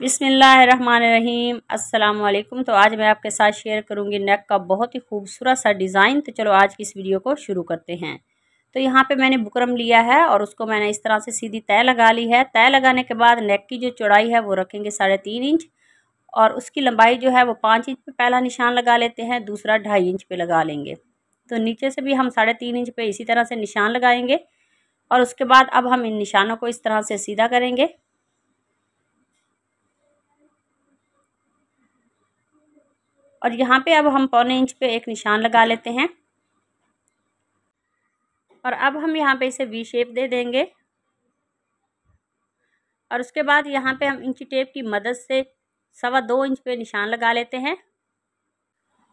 बिसमीम् अल्लाम तो आज मैं आपके साथ शेयर करूंगी नेक का बहुत ही खूबसूरत सा डिज़ाइन तो चलो आज की इस वीडियो को शुरू करते हैं तो यहाँ पे मैंने बुकरम लिया है और उसको मैंने इस तरह से सीधी तय लगा ली है तय लगाने के बाद नेक की जो चौड़ाई है वो रखेंगे साढ़े तीन इंच और उसकी लंबाई जो है वो पाँच इंच पर पहला निशान लगा लेते हैं दूसरा ढाई इंच पर लगा लेंगे तो नीचे से भी हम साढ़े तीन इंच पर इसी तरह से निशान लगाएँगे और उसके बाद अब हम इन निशानों को इस तरह से सीधा करेंगे और यहाँ पे अब हम पौने इंच पे एक निशान लगा लेते हैं और अब हम यहाँ पे इसे वी शेप दे देंगे और उसके बाद यहाँ पे हम इंची टेप की मदद से सवा दो इंच पे निशान लगा लेते हैं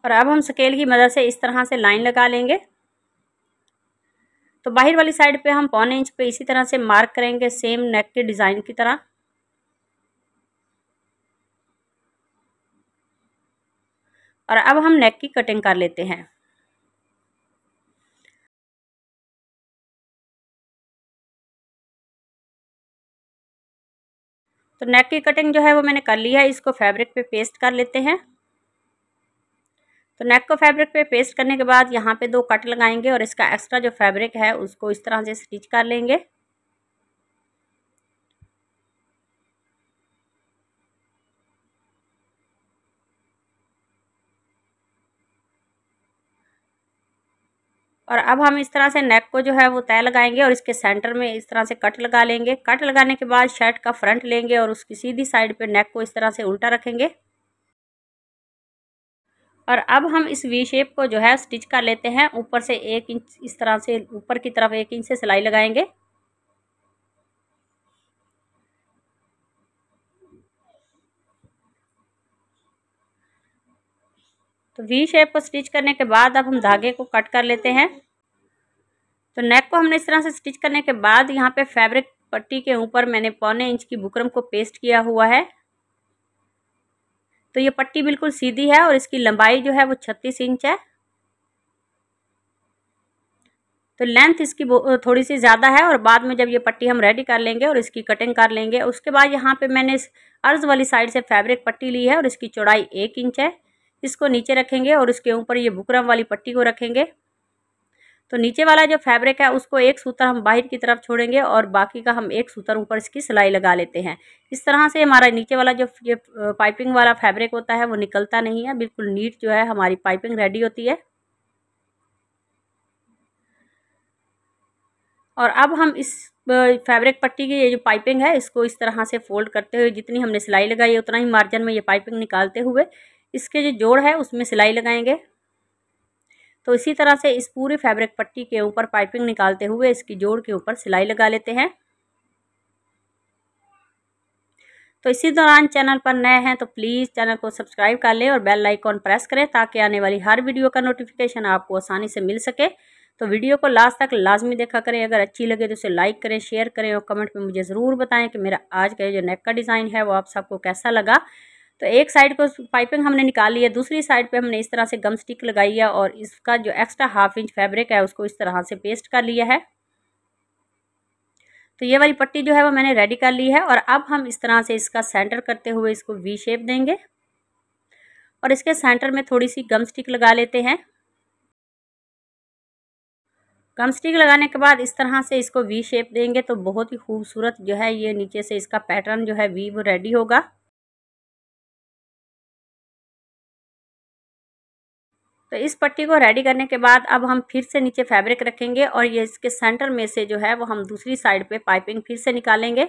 और अब हम स्केल की मदद से इस तरह से लाइन लगा लेंगे तो बाहर वाली साइड पे हम पौने इंच पे इसी तरह से मार्क करेंगे सेम नेक के डिज़ाइन की तरह और अब हम नेक की कटिंग कर लेते हैं तो नेक की कटिंग जो है वो मैंने कर ली है इसको फैब्रिक पे पेस्ट कर लेते हैं तो नेक को फैब्रिक पे पेस्ट करने के बाद यहाँ पे दो कट लगाएंगे और इसका एक्स्ट्रा जो फैब्रिक है उसको इस तरह से स्टिच कर लेंगे और अब हम इस तरह से नेक को जो है वो तय लगाएंगे और इसके सेंटर में इस तरह से कट लगा लेंगे कट लगाने के बाद शर्ट का फ्रंट लेंगे और उसकी सीधी साइड पे नेक को इस तरह से उल्टा रखेंगे और अब हम इस वी शेप को जो है स्टिच कर लेते हैं ऊपर से एक इंच इस तरह से ऊपर की तरफ एक इंच से सिलाई लगाएंगे तो वी शेप को स्टिच करने के बाद अब हम धागे को कट कर लेते हैं तो नेक को हमने इस तरह से स्टिच करने के बाद यहाँ पे फैब्रिक पट्टी के ऊपर मैंने पौने इंच की बुकरम को पेस्ट किया हुआ है तो ये पट्टी बिल्कुल सीधी है और इसकी लंबाई जो है वो छत्तीस इंच है तो लेंथ इसकी थोड़ी सी ज़्यादा है और बाद में जब ये पट्टी हम रेडी कर लेंगे और इसकी कटिंग कर लेंगे उसके बाद यहाँ पे मैंने इस अर्ज़ वाली साइड से फैब्रिक पट्टी ली है और इसकी चौड़ाई एक इंच है इसको नीचे रखेंगे और उसके ऊपर ये बुकरम वाली पट्टी को रखेंगे तो नीचे वाला जो फैब्रिक है उसको एक सूतर हम बाहर की तरफ छोड़ेंगे और बाकी का हम एक सूतर ऊपर इसकी सिलाई लगा लेते हैं इस तरह से हमारा नीचे वाला जो ये पाइपिंग वाला फैब्रिक होता है वो निकलता नहीं है बिल्कुल नीट जो है हमारी पाइपिंग रेडी होती है और अब हम इस फैब्रिक पट्टी की ये जो पाइपिंग है इसको इस तरह से फोल्ड करते हुए जितनी हमने सिलाई लगाई उतना ही मार्जिन में ये पाइपिंग निकालते हुए इसके जो जोड़ है उसमें सिलाई लगाएंगे तो इसी तरह से इस पूरे फैब्रिक पट्टी के ऊपर पाइपिंग निकालते हुए इसकी जोड़ के ऊपर सिलाई लगा लेते हैं तो इसी दौरान चैनल पर नए हैं तो प्लीज़ चैनल को सब्सक्राइब कर लें और बेल आइकॉन प्रेस करें ताकि आने वाली हर वीडियो का नोटिफिकेशन आपको आसानी से मिल सके तो वीडियो को लास्ट तक लाजमी देखा करें अगर अच्छी लगे तो उसे लाइक करें शेयर करें और कमेंट में मुझे ज़रूर बताएं कि मेरा आज का जो नेक का डिज़ाइन है वो आप सबको कैसा लगा तो एक साइड को पाइपिंग हमने निकाल लिया दूसरी साइड पे हमने इस तरह से गम स्टिक लगाई है और इसका जो एक्स्ट्रा हाफ इंच फैब्रिक है उसको इस तरह से पेस्ट कर लिया है तो ये वाली पट्टी जो है वो मैंने रेडी कर ली है और अब हम इस तरह से इसका सेंटर करते हुए इसको वी शेप देंगे और इसके सेंटर में थोड़ी सी गम स्टिक लगा लेते हैं गम स्टिक लगाने के बाद इस तरह से इसको वी शेप देंगे तो बहुत ही खूबसूरत जो है ये नीचे से इसका पैटर्न जो है वी वो रेडी होगा तो इस पट्टी को रेडी करने के बाद अब हम फिर से नीचे फैब्रिक रखेंगे और ये इसके सेंटर में से जो है वो हम दूसरी साइड पे पाइपिंग फिर से निकालेंगे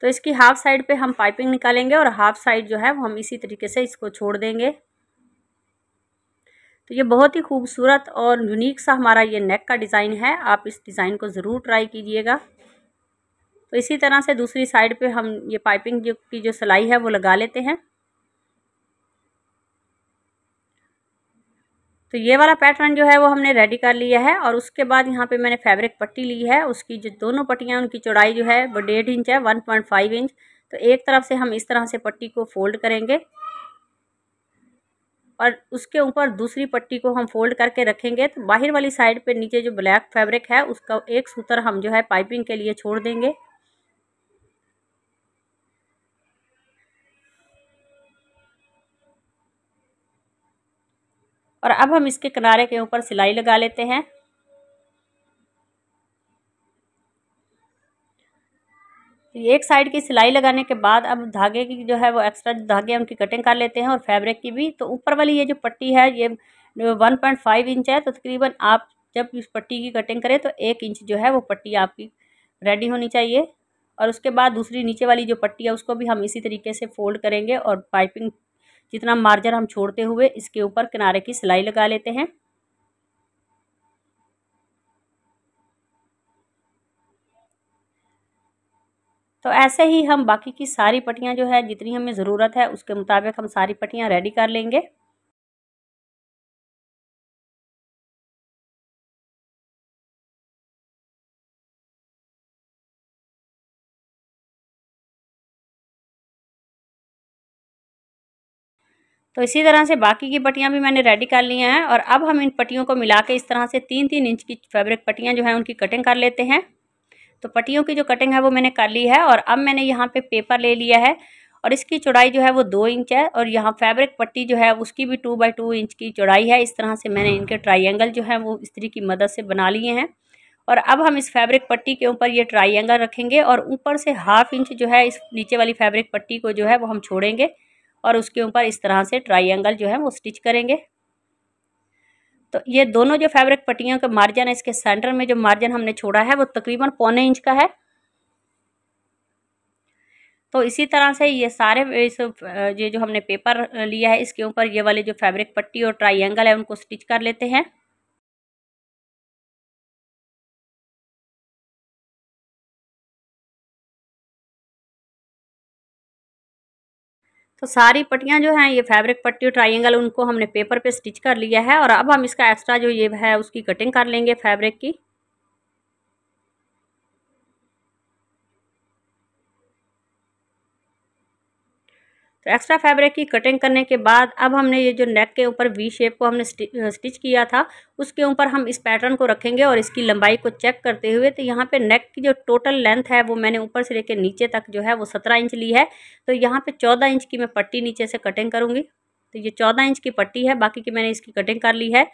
तो इसकी हाफ साइड पे हम पाइपिंग निकालेंगे और हाफ साइड जो है वो हम इसी तरीके से इसको छोड़ देंगे तो ये बहुत ही खूबसूरत और यूनिक सा हमारा ये नेक का डिज़ाइन है आप इस डिज़ाइन को ज़रूर ट्राई कीजिएगा तो इसी तरह से दूसरी साइड पे हम ये पाइपिंग की जो सिलाई है वो लगा लेते हैं तो ये वाला पैटर्न जो है वो हमने रेडी कर लिया है और उसके बाद यहाँ पे मैंने फैब्रिक पट्टी ली है उसकी जो दोनों पट्टियाँ उनकी चौड़ाई जो है वो डेढ़ इंच है वन पॉइंट फाइव इंच तो एक तरफ से हम इस तरह से पट्टी को फोल्ड करेंगे और उसके ऊपर दूसरी पट्टी को हम फोल्ड करके रखेंगे तो बाहर वाली साइड पर नीचे जो ब्लैक फैब्रिक है उसका एक सूत्र हम जो है पाइपिंग के लिए छोड़ देंगे और अब हम इसके किनारे के ऊपर सिलाई लगा लेते हैं एक साइड की सिलाई लगाने के बाद अब धागे की जो है वो एक्स्ट्रा धागे उनकी कटिंग कर लेते हैं और फैब्रिक की भी तो ऊपर वाली ये जो पट्टी है ये 1.5 इंच है तो तकरीबन आप जब इस पट्टी की कटिंग करें तो एक इंच जो है वो पट्टी आपकी रेडी होनी चाहिए और उसके बाद दूसरी नीचे वाली जो पट्टी है उसको भी हम इसी तरीके से फोल्ड करेंगे और पाइपिंग जितना मार्जर हम छोड़ते हुए इसके ऊपर किनारे की सिलाई लगा लेते हैं तो ऐसे ही हम बाकी की सारी पट्टियाँ जो है जितनी हमें ज़रूरत है उसके मुताबिक हम सारी पट्टियाँ रेडी कर लेंगे तो इसी तरह से बाकी की पट्टियाँ भी मैंने रेडी कर ली हैं और अब हम इन पट्टियों को मिला के इस तरह से तीन तीन इंच की फैब्रिक पट्टियाँ जो हैं उनकी कटिंग कर लेते हैं तो पट्टियों की जो कटिंग है वो मैंने कर ली है और अब मैंने यहाँ पे पेपर ले लिया है और इसकी चौड़ाई जो है वो दो इंच है और यहाँ फैब्रिक पट्टी जो है उसकी भी टू बाई टू इंच की चौड़ाई है इस तरह से मैंने इनके ट्राइंगल जो है वो स्त्री की मदद से बना लिए हैं और अब हम इस फैब्रिक पट्टी के ऊपर ये ट्राइंगल रखेंगे और ऊपर से हाफ इंच जो है इस नीचे वाली फैब्रिक पट्टी को जो है वो हम छोड़ेंगे और उसके ऊपर इस तरह से ट्राइंगल जो है वो स्टिच करेंगे तो ये दोनों जो फैब्रिक पट्टियों का मार्जिन है इसके सेंटर में जो मार्जिन हमने छोड़ा है वो तकरीबन पौने इंच का है तो इसी तरह से ये सारे इस ये जो हमने पेपर लिया है इसके ऊपर ये वाले जो फैब्रिक पट्टी और ट्राइंगल है उनको स्टिच कर लेते हैं तो सारी पट्टियाँ जो हैं ये फैब्रिक पट्टी ट्राइंगल उनको हमने पेपर पे स्टिच कर लिया है और अब हम इसका एक्स्ट्रा जो ये है उसकी कटिंग कर लेंगे फैब्रिक की तो एक्स्ट्रा फैब्रिक की कटिंग करने के बाद अब हमने ये जो नेक के ऊपर वी शेप को हमने स्टिच किया था उसके ऊपर हम इस पैटर्न को रखेंगे और इसकी लंबाई को चेक करते हुए तो यहाँ पे नेक की जो टोटल लेंथ है वो मैंने ऊपर से लेकर नीचे तक जो है वो सत्रह इंच ली है तो यहाँ पर चौदह इंच की मैं पट्टी नीचे से कटिंग करूँगी तो ये चौदह इंच की पट्टी है बाकी की मैंने इसकी कटिंग कर ली है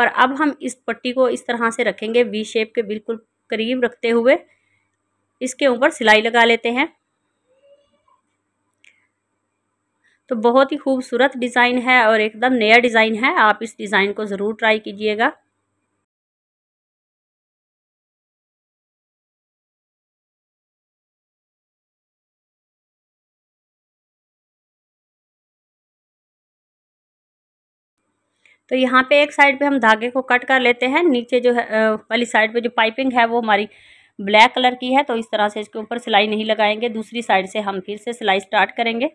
और अब हम इस पट्टी को इस तरह से रखेंगे वी शेप के बिल्कुल करीब रखते हुए इसके ऊपर सिलाई लगा लेते हैं तो बहुत ही खूबसूरत डिज़ाइन है और एकदम नया डिज़ाइन है आप इस डिज़ाइन को ज़रूर ट्राई कीजिएगा तो यहाँ पे एक साइड पे हम धागे को कट कर लेते हैं नीचे जो है वाली साइड पे जो पाइपिंग है वो हमारी ब्लैक कलर की है तो इस तरह से इसके ऊपर सिलाई नहीं लगाएंगे दूसरी साइड से हम फिर से सिलाई स्टार्ट करेंगे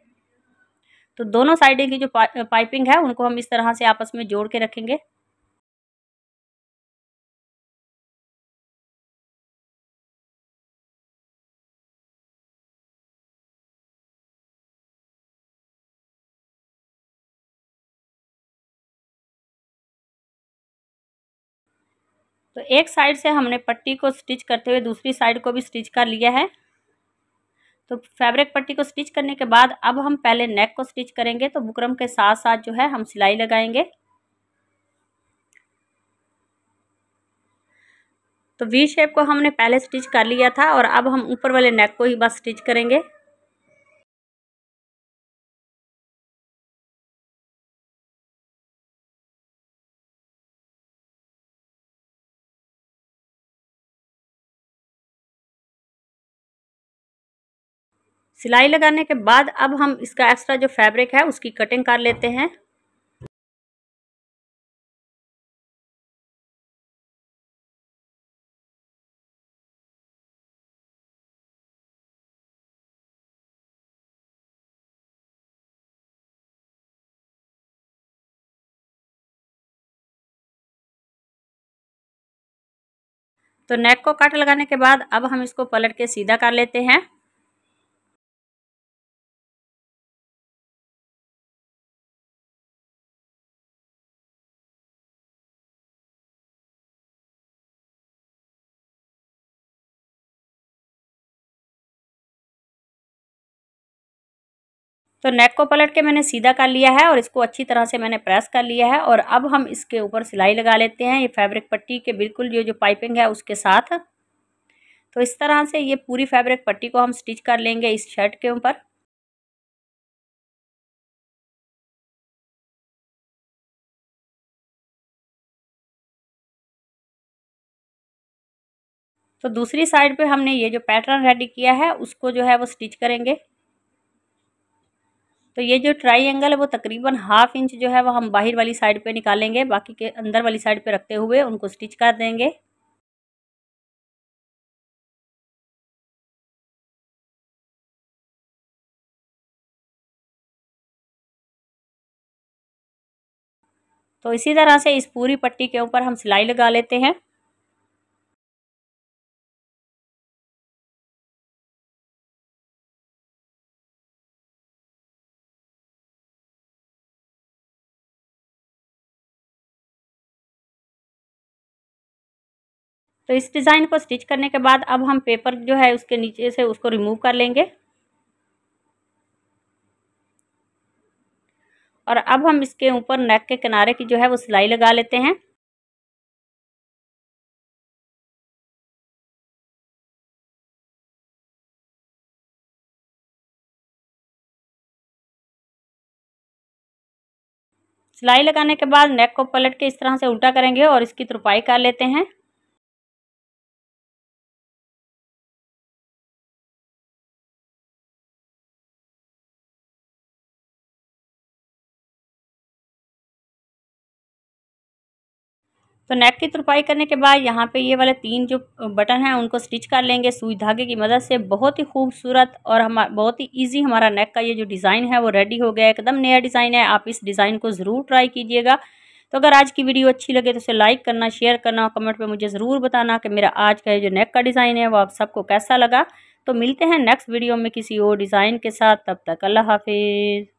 तो दोनों साइडें की जो पा, पाइपिंग है उनको हम इस तरह से आपस में जोड़ के रखेंगे तो एक साइड से हमने पट्टी को स्टिच करते हुए दूसरी साइड को भी स्टिच कर लिया है तो फैब्रिक पट्टी को स्टिच करने के बाद अब हम पहले नेक को स्टिच करेंगे तो बुकरम के साथ साथ जो है हम सिलाई लगाएंगे तो वी शेप को हमने पहले स्टिच कर लिया था और अब हम ऊपर वाले नेक को ही बस स्टिच करेंगे सिलाई लगाने के बाद अब हम इसका एक्स्ट्रा जो फैब्रिक है उसकी कटिंग कर लेते हैं तो नेक को काट लगाने के बाद अब हम इसको पलट के सीधा कर लेते हैं तो नेक को पलट के मैंने सीधा कर लिया है और इसको अच्छी तरह से मैंने प्रेस कर लिया है और अब हम इसके ऊपर सिलाई लगा लेते हैं ये फैब्रिक पट्टी के बिल्कुल ये जो पाइपिंग है उसके साथ तो इस तरह से ये पूरी फैब्रिक पट्टी को हम स्टिच कर लेंगे इस शर्ट के ऊपर तो दूसरी साइड पे हमने ये जो पैटर्न रेडी किया है उसको जो है वो स्टिच करेंगे तो ये जो एंगल है वो तकरीबन हाफ इंच जो है वो हम बाहर वाली साइड पे निकालेंगे बाकी के अंदर वाली साइड पे रखते हुए उनको स्टिच कर देंगे तो इसी तरह से इस पूरी पट्टी के ऊपर हम सिलाई लगा लेते हैं तो इस डिज़ाइन को स्टिच करने के बाद अब हम पेपर जो है उसके नीचे से उसको रिमूव कर लेंगे और अब हम इसके ऊपर नेक के किनारे की जो है वो सिलाई लगा लेते हैं सिलाई लगाने के बाद नेक को पलट के इस तरह से उल्टा करेंगे और इसकी तुरपाई कर लेते हैं तो नेक की तुरपाई करने के बाद यहाँ पे ये वाले तीन जो बटन हैं उनको स्टिच कर लेंगे सुई धागे की मदद से बहुत ही खूबसूरत और हम बहुत ही इजी हमारा नेक का ये जो डिज़ाइन है वो रेडी हो गया एकदम नया डिज़ाइन है आप इस डिज़ाइन को ज़रूर ट्राई कीजिएगा तो अगर आज की वीडियो अच्छी लगे तो उसे लाइक करना शेयर करना और कमेंट पर मुझे ज़रूर बताना कि मेरा आज का ये जो नेक का डिज़ाइन है वो आप सबको कैसा लगा तो मिलते हैं नेक्स्ट वीडियो में किसी और डिज़ाइन के साथ तब तक अल्लाह हाफिज़